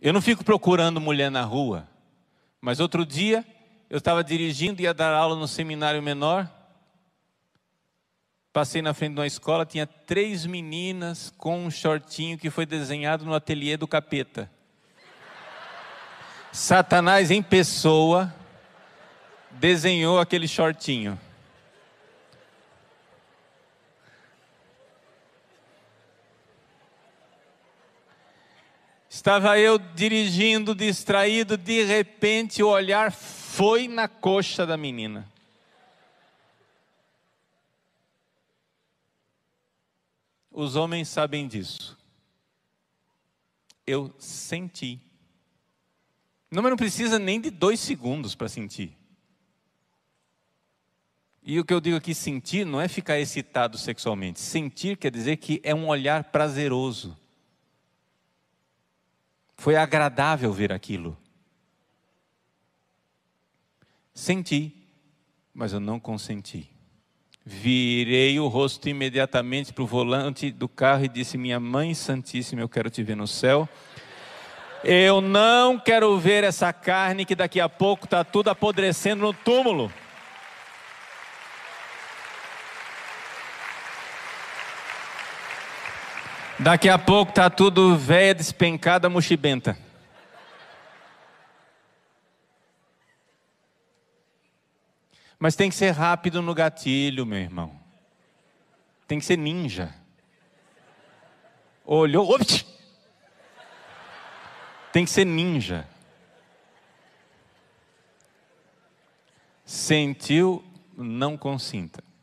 Eu não fico procurando mulher na rua, mas outro dia eu estava dirigindo, ia dar aula no seminário menor. Passei na frente de uma escola, tinha três meninas com um shortinho que foi desenhado no ateliê do capeta. Satanás em pessoa desenhou aquele shortinho. Estava eu dirigindo, distraído, de repente o olhar foi na coxa da menina. Os homens sabem disso. Eu senti. Não, mas não precisa nem de dois segundos para sentir. E o que eu digo aqui, sentir, não é ficar excitado sexualmente. Sentir quer dizer que é um olhar prazeroso foi agradável ver aquilo. Senti, mas eu não consenti. Virei o rosto imediatamente para o volante do carro e disse: Minha mãe Santíssima, eu quero te ver no céu. Eu não quero ver essa carne que daqui a pouco está tudo apodrecendo no túmulo. Daqui a pouco tá tudo véia, despencada, mochibenta. Mas tem que ser rápido no gatilho, meu irmão. Tem que ser ninja. Olhou. Ops! Tem que ser ninja. Sentiu, não consinta.